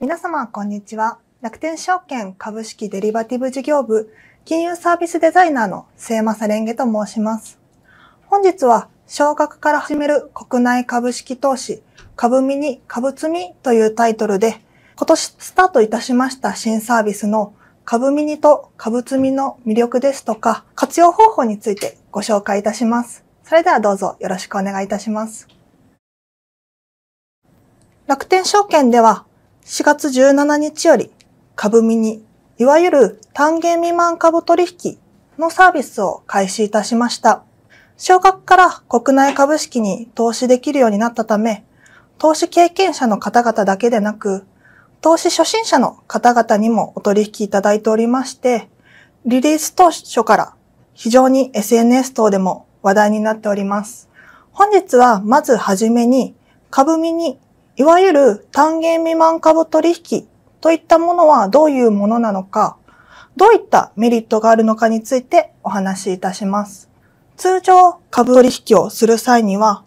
皆様、こんにちは。楽天証券株式デリバティブ事業部金融サービスデザイナーの末政蓮華と申します。本日は、少額から始める国内株式投資、株ミニ、株積みというタイトルで、今年スタートいたしました新サービスの株ミニと株積みの魅力ですとか、活用方法についてご紹介いたします。それではどうぞよろしくお願いいたします。楽天証券では4月17日より株ミニ、いわゆる単元未満株取引のサービスを開始いたしました。少額から国内株式に投資できるようになったため、投資経験者の方々だけでなく、投資初心者の方々にもお取引いただいておりまして、リリース当初から非常に SNS 等でも話題になっております。本日はまずはじめに株ミニいわゆる単元未満株取引といったものはどういうものなのか、どういったメリットがあるのかについてお話しいたします。通常株取引をする際には、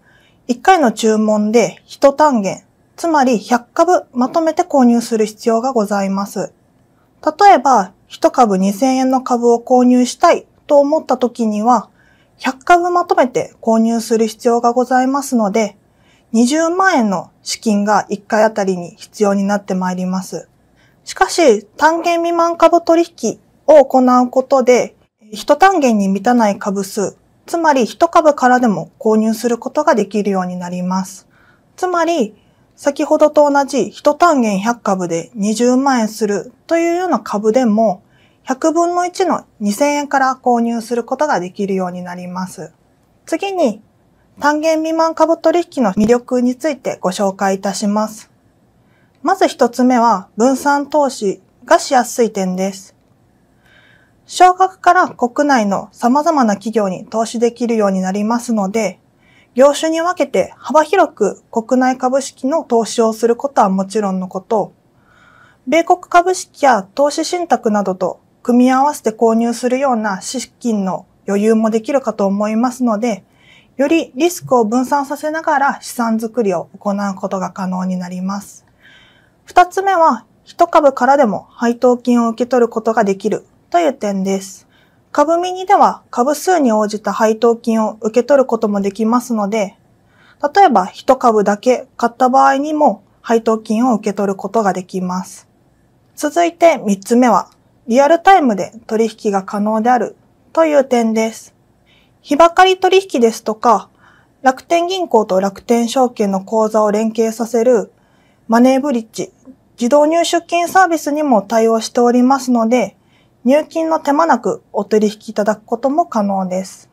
1回の注文で1単元、つまり100株まとめて購入する必要がございます。例えば、1株2000円の株を購入したいと思った時には、100株まとめて購入する必要がございますので、20万円の資金が1回あたりに必要になってまいります。しかし、単元未満株取引を行うことで、一単元に満たない株数、つまり一株からでも購入することができるようになります。つまり、先ほどと同じ一単元100株で20万円するというような株でも、100分の1の2000円から購入することができるようになります。次に、単元未満株取引の魅力についてご紹介いたします。まず一つ目は分散投資がしやすい点です。少額から国内の様々な企業に投資できるようになりますので、業種に分けて幅広く国内株式の投資をすることはもちろんのこと、米国株式や投資信託などと組み合わせて購入するような資金の余裕もできるかと思いますので、よりリスクを分散させながら資産づくりを行うことが可能になります。二つ目は、一株からでも配当金を受け取ることができるという点です。株ミニでは株数に応じた配当金を受け取ることもできますので、例えば一株だけ買った場合にも配当金を受け取ることができます。続いて三つ目は、リアルタイムで取引が可能であるという点です。日ばかり取引ですとか、楽天銀行と楽天証券の口座を連携させるマネーブリッジ、自動入出金サービスにも対応しておりますので、入金の手間なくお取引いただくことも可能です。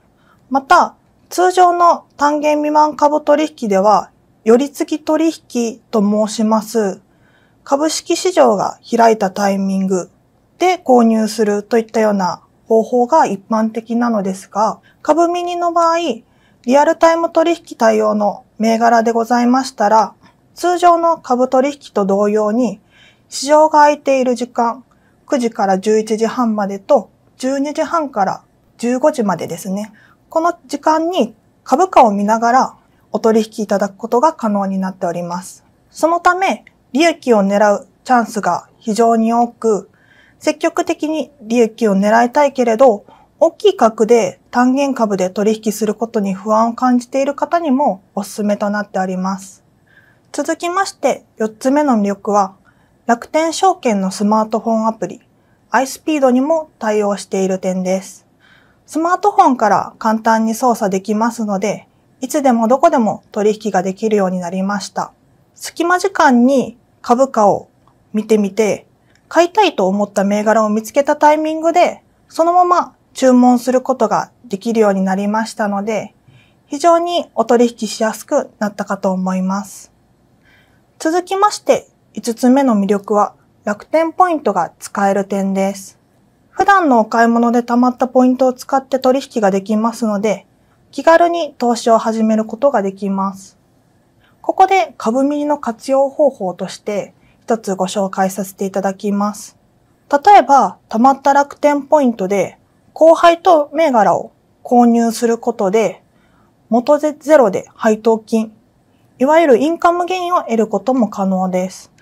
また、通常の単元未満株取引では、寄り付き取引と申します。株式市場が開いたタイミングで購入するといったような方法が一般的なのですが、株ミニの場合、リアルタイム取引対応の銘柄でございましたら、通常の株取引と同様に、市場が空いている時間、9時から11時半までと、12時半から15時までですね。この時間に株価を見ながらお取引いただくことが可能になっております。そのため、利益を狙うチャンスが非常に多く、積極的に利益を狙いたいけれど、大きい額で単元株で取引することに不安を感じている方にもおすすめとなっております。続きまして4つ目の魅力は、楽天証券のスマートフォンアプリ、iSpeed にも対応している点です。スマートフォンから簡単に操作できますので、いつでもどこでも取引ができるようになりました。隙間時間に株価を見てみて、買いたいと思った銘柄を見つけたタイミングで、そのまま注文することができるようになりましたので、非常にお取引しやすくなったかと思います。続きまして、5つ目の魅力は、楽天ポイントが使える点です。普段のお買い物で貯まったポイントを使って取引ができますので、気軽に投資を始めることができます。ここで株ミリの活用方法として、一つご紹介させていただきます。例えば、たまった楽天ポイントで、後輩と銘柄を購入することで、元ゼロで配当金、いわゆるインカムゲインを得ることも可能です。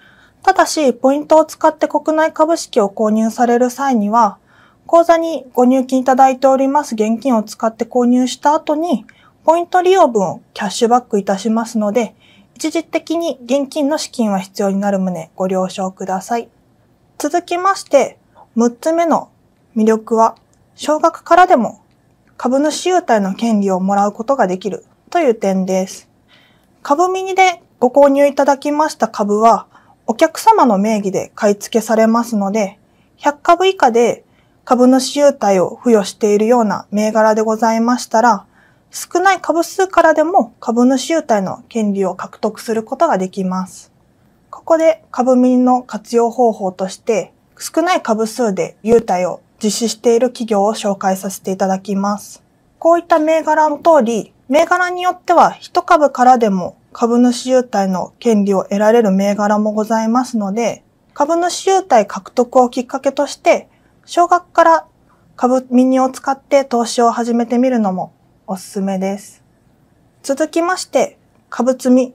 ただし、ポイントを使って国内株式を購入される際には、口座にご入金いただいております現金を使って購入した後に、ポイント利用分をキャッシュバックいたしますので、一時的に現金の資金は必要になる旨ご了承ください。続きまして、6つ目の魅力は、少額からでも株主優待の権利をもらうことができるという点です。株ミニでご購入いただきました株は、お客様の名義で買い付けされますので、100株以下で株主優待を付与しているような銘柄でございましたら、少ない株数からでも株主優待の権利を獲得することができます。ここで株民の活用方法として、少ない株数で優待を実施している企業を紹介させていただきます。こういった銘柄の通り、銘柄によっては一株からでも株主優待の権利を得られる銘柄もございますので、株主優待獲得をきっかけとして、少額から株ミニを使って投資を始めてみるのもおすすめです。続きまして、株積み。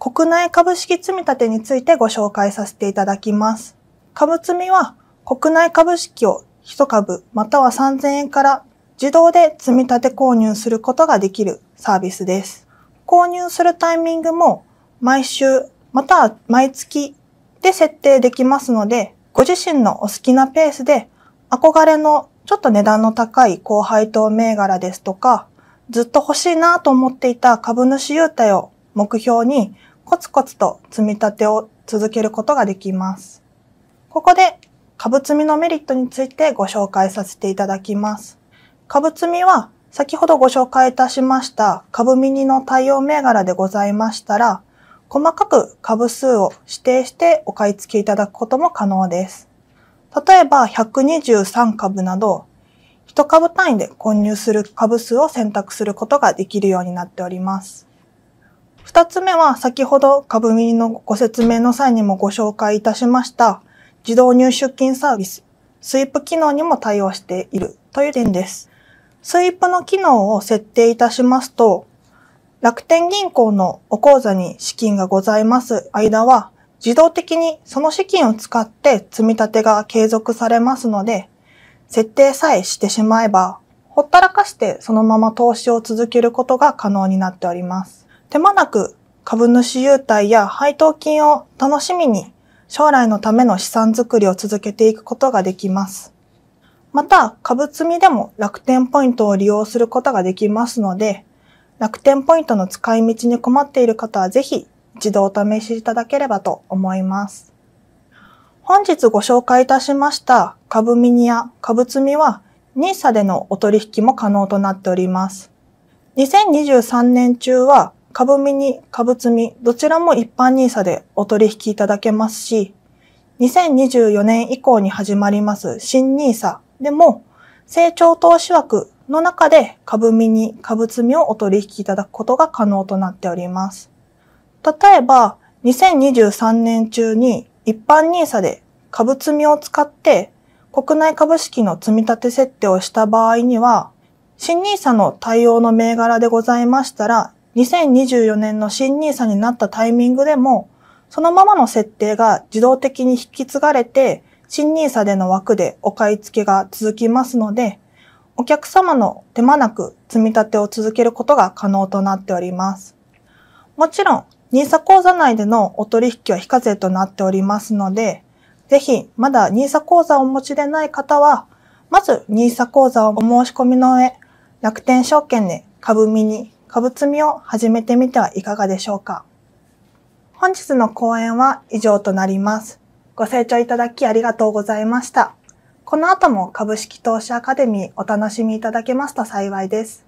国内株式積立についてご紹介させていただきます。株積みは国内株式を1株または3000円から自動で積み立て購入することができるサービスです。購入するタイミングも毎週または毎月で設定できますので、ご自身のお好きなペースで憧れのちょっと値段の高い高配当銘柄ですとか、ずっと欲しいなと思っていた株主優待を目標にコツコツと積み立てを続けることができます。ここで株積みのメリットについてご紹介させていただきます。株積みは先ほどご紹介いたしました株ミニの対応銘柄でございましたら、細かく株数を指定してお買い付けいただくことも可能です。例えば123株など1株単位で混入する株数を選択することができるようになっております。2つ目は先ほど株ミのご説明の際にもご紹介いたしました自動入出金サービス、スイープ機能にも対応しているという点です。スイープの機能を設定いたしますと、楽天銀行のお口座に資金がございます間は、自動的にその資金を使って積み立てが継続されますので、設定さえしてしまえば、ほったらかしてそのまま投資を続けることが可能になっております。手間なく株主優待や配当金を楽しみに将来のための資産づくりを続けていくことができます。また、株積みでも楽天ポイントを利用することができますので、楽天ポイントの使い道に困っている方はぜひ一度お試しいただければと思います。本日ご紹介いたしました株ミニや株積みは NISA でのお取引も可能となっております。2023年中は株ミニ、株積みどちらも一般 NISA でお取引いただけますし、2024年以降に始まります新 NISA でも成長投資枠の中で株ミニ、株積みをお取引いただくことが可能となっております。例えば、2023年中に一般 NISA で株積みを使って国内株式の積み立て設定をした場合には、新 nisa の対応の銘柄でございましたら、2024年の新 nisa になったタイミングでも、そのままの設定が自動的に引き継がれて、新 nisa での枠でお買い付けが続きますので、お客様の手間なく積み立てを続けることが可能となっております。もちろん、nisa 口座内でのお取引は非課税となっておりますので、ぜひ、まだ NISA 講座をお持ちでない方は、まず NISA 講座をお申し込みの上、楽天証券で株ミニ、株積みを始めてみてはいかがでしょうか。本日の講演は以上となります。ご清聴いただきありがとうございました。この後も株式投資アカデミーお楽しみいただけますと幸いです。